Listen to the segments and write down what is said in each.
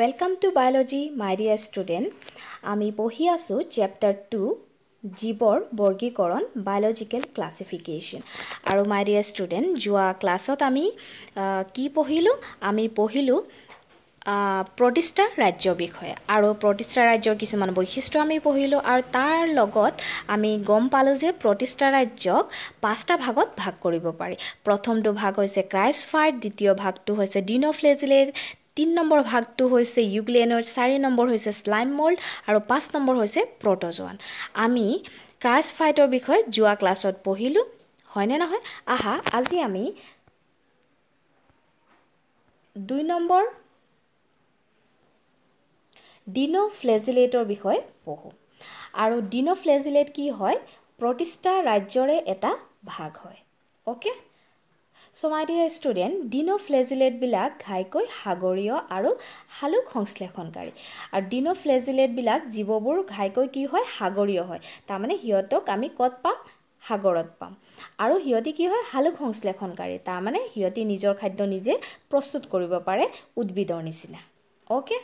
welcome to biology my dear student আমি পঢ়ি আছোঁ চেপ্টাৰ টু জীৱৰ বৰ্গীকৰণ বায়'লজিকেল ক্লাছিফিকেশ্যন আৰু মাই ডিয়াৰ ষ্টুডেণ্ট যোৱা ক্লাছত আমি কি পঢ়িলোঁ আমি পঢ়িলোঁ প্ৰতিষ্ঠা ৰাজ্যৰ বিষয়ে আৰু প্ৰতিষ্ঠা ৰাজ্যৰ কিছুমান বৈশিষ্ট্য আমি পঢ়িলোঁ আৰু তাৰ লগত আমি গম পালোঁ যে প্ৰতিষ্ঠা ৰাজ্যক পাঁচটা ভাগত ভাগ কৰিব পাৰি প্ৰথমটো ভাগ হৈছে ক্ৰাইছফাইড দ্বিতীয় ভাগটো হৈছে ডিন অফ লেজিলেট তিনি নম্বৰ ভাগটো হৈছে ইউগ্লিয়েনয়ড চাৰি নম্বৰ হৈছে শ্লাইম মল্ড আৰু পাঁচ নম্বৰ হৈছে প্ৰট'জোৱান আমি ক্ৰাইছ ফাইটৰ বিষয়ে যোৱা ক্লাছত পঢ়িলোঁ হয়নে নহয় আহা আজি আমি দুই নম্বৰ ডিনো ফ্লেজিলেটৰ বিষয়ে পঢ়োঁ আৰু ডিনো ফ্লেজিলেট কি হয় প্ৰতিষ্ঠা ৰাজ্যৰে এটা ভাগ হয় okay so' my dear student ডিনোফ্লেজিলেটবিলাক ঘাইকৈ সাগৰীয় আৰু শালুক সংশ্লেষণকাৰী আৰু ডিনোফ্লেজিলেটবিলাক জীৱবোৰ ঘাইকৈ কি হয় সাগৰীয় হয় তাৰমানে সিহঁতক আমি ক'ত পাম সাগৰত পাম আৰু সিহঁতি কি হয় শালুক সংশ্লেষণকাৰী তাৰমানে সিহঁতি নিজৰ খাদ্য নিজে প্ৰস্তুত কৰিব পাৰে উদ্ভিদৰ নিচিনা অ'কে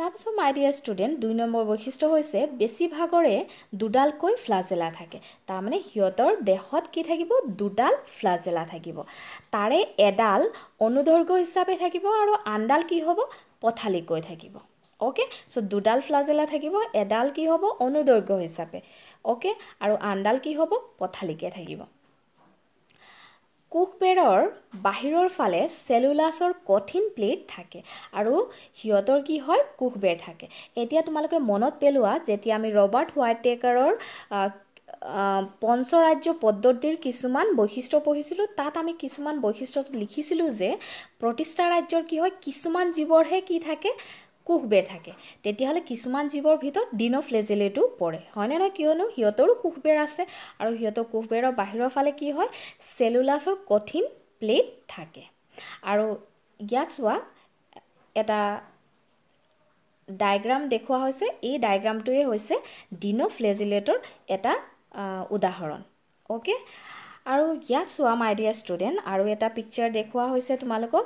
তাৰপিছত মাই ডিয়াৰ ষ্টুডেণ্ট দুই নম্বৰ বৈশিষ্ট্য হৈছে বেছিভাগৰে দুডালকৈ ফ্লাজেলা থাকে তাৰমানে সিহঁতৰ দেহত কি থাকিব দুডাল ফ্লাজেলা থাকিব তাৰে এডাল অনুদৰ্ঘ হিচাপে থাকিব আৰু আনডাল কি হ'ব পথালিকৈ থাকিব অ'কে চ' দুডাল ফ্লাজেলা থাকিব এডাল কি হ'ব অনুদৰ্ঘ হিচাপে অ'কে আৰু আনডাল কি হ'ব পথালিকৈ থাকিব কোষবেৰৰ বাহিৰৰ ফালে চেলুলাছৰ কঠিন প্লেট থাকে আৰু সিহঁতৰ কি হয় কোষবেৰ থাকে এতিয়া তোমালোকে মনত পেলোৱা যেতিয়া আমি ৰবাৰ্ট হোৱাইটেকাৰৰ পঞ্চৰাজ্য পদ্ধতিৰ কিছুমান বৈশিষ্ট্য পঢ়িছিলোঁ তাত আমি কিছুমান বৈশিষ্ট্যত লিখিছিলোঁ যে প্ৰতিষ্ঠা ৰাজ্যৰ কি হয় কিছুমান জীৱৰহে কি থাকে কোষবেৰ থাকে তেতিয়াহ'লে কিছুমান জীৱৰ ভিতৰত ডিনোফ্লেজেলেটো পৰে হয়নে নহয় কিয়নো সিহঁতৰো কোষবেৰ আছে আৰু সিহঁতৰ কোষবেৰৰ বাহিৰৰ ফালে কি হয় চেলুলাছৰ কঠিন প্লেট থাকে আৰু ইয়াত চোৱা এটা ডায়েগ্ৰাম দেখুওৱা হৈছে এই ডায়েগ্ৰামটোৱে হৈছে ডিনোফ্লেজিলেটৰ এটা উদাহৰণ অ'কে আৰু ইয়াত চোৱা মাই ডিয়াৰ ষ্টুডেণ্ট আৰু এটা পিকচাৰ দেখুওৱা হৈছে তোমালোকক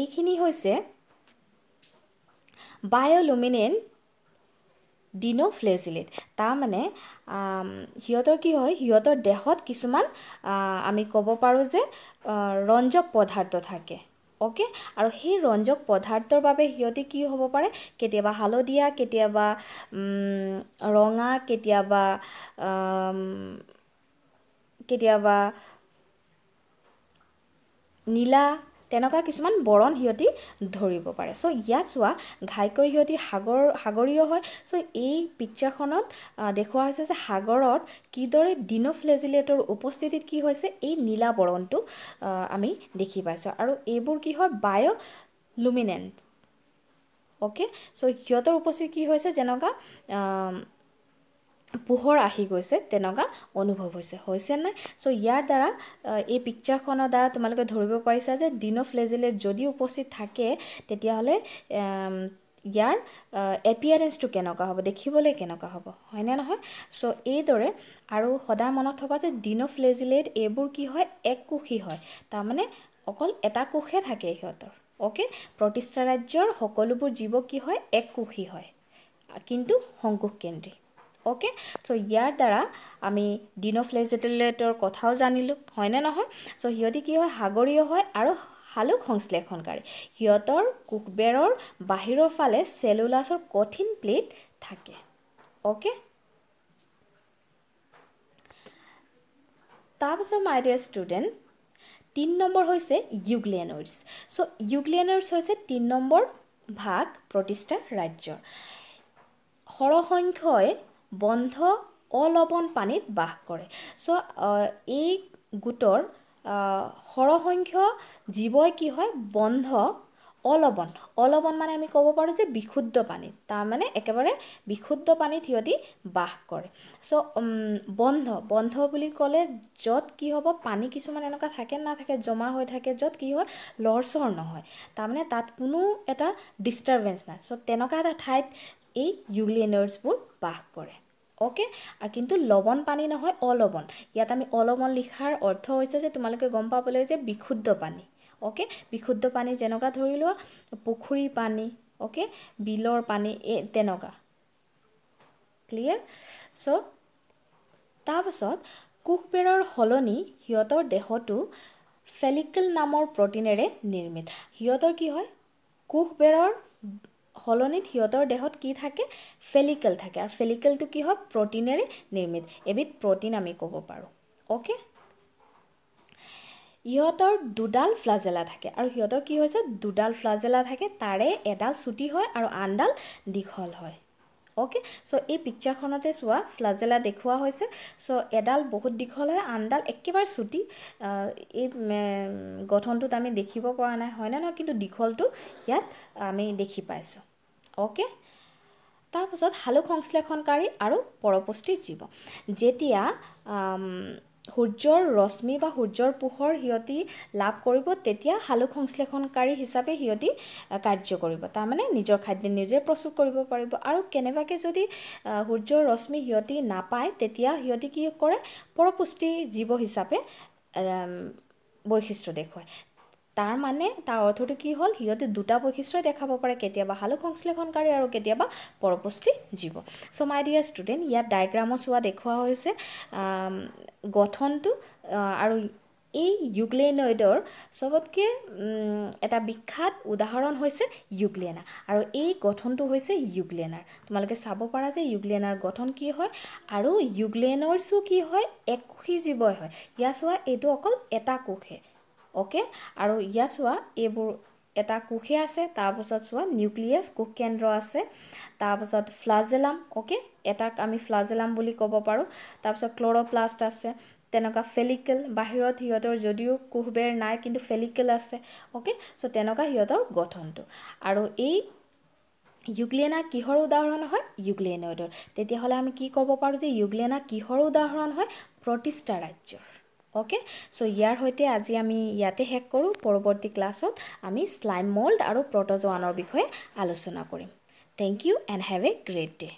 এইখিনি হৈছে বায়'লুমিনেন ডিনোফ্লেজিলেট তাৰমানে সিহঁতৰ কি হয় সিহঁতৰ দেহত কিছুমান আমি ক'ব পাৰোঁ যে ৰঞ্জক পদাৰ্থ থাকে অ'কে আৰু সেই ৰঞ্জক পদাৰ্থৰ বাবে সিহঁতে কি হ'ব পাৰে কেতিয়াবা হালধীয়া কেতিয়াবা ৰঙা কেতিয়াবা কেতিয়াবা নীলা তেনেকুৱা কিছুমান বৰণ সিহঁতি ধৰিব পাৰে চ' ইয়াত চোৱা ঘাইকৈ সিহঁতি সাগৰ সাগৰীয় হয় চ' এই পিকচাৰখনত দেখুওৱা হৈছে যে সাগৰত কিদৰে ডিনোফ্লেজিলেটৰ উপস্থিতিত কি হৈছে এই নীলা বৰণটো আমি দেখি পাইছোঁ আৰু এইবোৰ কি হয় বায়' লুমিনেণ্ট অ'কে চ' সিহঁতৰ উপস্থিতি কি হৈছে যেনেকুৱা পোহৰ আহি গৈছে তেনেকুৱা অনুভৱ হৈছে হৈছে নাই চ' ইয়াৰ দ্বাৰা এই পিকচাৰখনৰ দ্বাৰা তোমালোকে ধৰিব পাৰিছা যে ডিন অফ লেজিলেট যদি উপস্থিত থাকে তেতিয়াহ'লে ইয়াৰ এপিয়াৰেঞ্চটো কেনেকুৱা হ'ব দেখিবলৈ কেনেকুৱা হ'ব হয়নে নহয় চ' এইদৰে আৰু সদায় মনত থকা যে ডিন অফ লেজিলেট এইবোৰ কি হয় এক কোষী হয় তাৰমানে অকল এটা কোষে থাকে সিহঁতৰ অ'কে প্ৰতিষ্ঠা ৰাজ্যৰ সকলোবোৰ জীৱ কি হয় এক কোষী হয় কিন্তু সংকোষকেন্দ্ৰিক অ'কে চ' ইয়াৰ দ্বাৰা আমি ডিনোফ্লেজেটেলেটৰ কথাও জানিলোঁ হয়নে নহয় চ' সিহঁতি কি হয় সাগৰীয় হয় আৰু শালুক সংশ্লেষণকাৰী সিহঁতৰ কুকবেৰৰ বাহিৰৰ ফালে চেলুলাছৰ কঠিন প্লেট থাকে অ'কে তাৰপিছত মাই ডিয়াৰ ষ্টুডেণ্ট তিনি নম্বৰ হৈছে ইউগ্লেনৰ্ছ চ' ইউগ্লেনৰ্ছ হৈছে তিনি নম্বৰ ভাগ প্ৰতিষ্ঠা ৰাজ্যৰ সৰহসংখ্যয় বন্ধ অলপন পানীত বাস কৰে চ' এই গোটৰ সৰহসংখ্য জীৱই কি হয় বন্ধ অলপন অলপন মানে আমি ক'ব পাৰোঁ যে বিশুদ্ধ পানী তাৰমানে একেবাৰে বিশুদ্ধ পানীত সিহঁতি বাস কৰে চ' বন্ধ বন্ধ বুলি ক'লে য'ত কি হ'ব পানী কিছুমান এনেকুৱা থাকে নাথাকে জমা হৈ থাকে য'ত কি হয় লৰচৰ নহয় তাৰমানে তাত কোনো এটা ডিষ্টাৰ্বেঞ্চ নাই চ' তেনেকুৱা এটা ঠাইত এই ইউলিয়েনাৰ্ছবোৰ বাস কৰে অ'কে আৰু কিন্তু লৱণ পানী নহয় অলৱণ ইয়াত আমি অলৱণ লিখাৰ অৰ্থ হৈছে যে তোমালোকে গম পাবলৈ যে বিশুদ্ধ পানী অ'কে বিশুদ্ধ পানী যেনেকুৱা ধৰি লোৱা পুখুৰী পানী অ'কে বিলৰ পানী এই তেনেকুৱা ক্লিয়াৰ চ' তাৰপাছত কুকবেৰৰ সলনি সিহঁতৰ দেহটো ফেলিকেল নামৰ প্ৰটিনেৰে নিৰ্মিত সিহঁতৰ কি হয় কুকবেৰৰ সলনিত সিহঁতৰ দেহত কি থাকে ফেলিকেল থাকে আৰু ফেলিকেলটো কি হয় প্ৰটিনেৰে নিৰ্মিত এবিধ প্ৰটিন আমি ক'ব পাৰোঁ অ'কে ইহঁতৰ দুডাল ফ্লাজেলা থাকে আৰু সিহঁতৰ কি হৈছে দুডাল ফ্লাজেলা থাকে তাৰে এডাল চুটি হয় আৰু আনডাল দীঘল হয় অ'কে চ' এই পিকচাৰখনতে চোৱা ফ্লাজেলা দেখুওৱা হৈছে চ' এডাল বহুত দীঘল হয় আনডাল একেবাৰে চুটি এই গঠনটোত আমি দেখিব পৰা নাই হয়নে নহয় কিন্তু দীঘলটো ইয়াত আমি দেখি পাইছোঁ অ'কে তাৰপাছত শালুক সংশ্লেষণকাৰী আৰু পৰপুষ্টি জীৱ যেতিয়া সূৰ্যৰ ৰশ্মি বা সূৰ্যৰ পোহৰ সিহঁতি লাভ কৰিব তেতিয়া শালুক সংশ্লেষণকাৰী হিচাপে সিহঁতি কাৰ্য কৰিব তাৰমানে নিজৰ খাদ্য নিজে প্ৰস্তুত কৰিব পাৰিব আৰু কেনেবাকৈ যদি সূৰ্যৰ ৰশ্মি সিহঁতি নাপায় তেতিয়া সিহঁতি কি কৰে পৰপুষ্টি জীৱ হিচাপে বৈশিষ্ট্য দেখুৱায় তাৰ মানে তাৰ অৰ্থটো কি হ'ল সিহঁতে দুটা বৈশিষ্ট্যই দেখাব পাৰে কেতিয়াবা শালুক সংশ্লেষণকাৰী আৰু কেতিয়াবা পৰপুষ্টি জীৱ চ' মাই ডিয়াৰ ষ্টুডেণ্ট ইয়াত ডায়েগ্ৰামত চোৱা দেখুওৱা হৈছে গঠনটো আৰু এই ইউগ্লেনয়ডৰ চবতকৈ এটা বিখ্যাত উদাহৰণ হৈছে ইউগ্লেনা আৰু এই গঠনটো হৈছে ইউগ্লেনাৰ তোমালোকে চাব পাৰা যে ইউগ্লেনাৰ গঠন কি হয় আৰু ইউগ্লেনৰ কি হয় এক কোষী জীৱই হয় ইয়াৰ চোৱা এইটো অকল এটা কোষে অ'কে আৰু ইয়াত চোৱা এইবোৰ এটা কোষে আছে তাৰপাছত চোৱা নিউক্লিয়াছ কোষ কেন্দ্ৰ আছে তাৰপাছত ফ্লাজেলাম অ'কে এটাক আমি ফ্লাজেলাম বুলি ক'ব পাৰোঁ তাৰপাছত ক্ল'ৰ'প্লাষ্ট আছে তেনেকুৱা ফেলিকেল বাহিৰত সিহঁতৰ যদিও কোষবেৰ নাই কিন্তু ফেলিকেল আছে অ'কে চ' তেনেকুৱা সিহঁতৰ গঠনটো আৰু এই ইউগ্লেনা কিহৰ উদাহৰণ হয় ইউগ্লেনয়ডৰ তেতিয়াহ'লে আমি কি ক'ব পাৰোঁ যে ইউগ্লেনা কিহৰ উদাহৰণ হয় প্ৰতিষ্ঠা ৰাজ্যৰ ওকে সো ইয়ার হইতে আজি আমি ইয়াতে হেক করু পরবর্তী ক্লাসত আমি স্লাইম মোল্ড আর প্রোটোজোয়ানোর বিষয়ে আলোচনা করি thank you and have a great day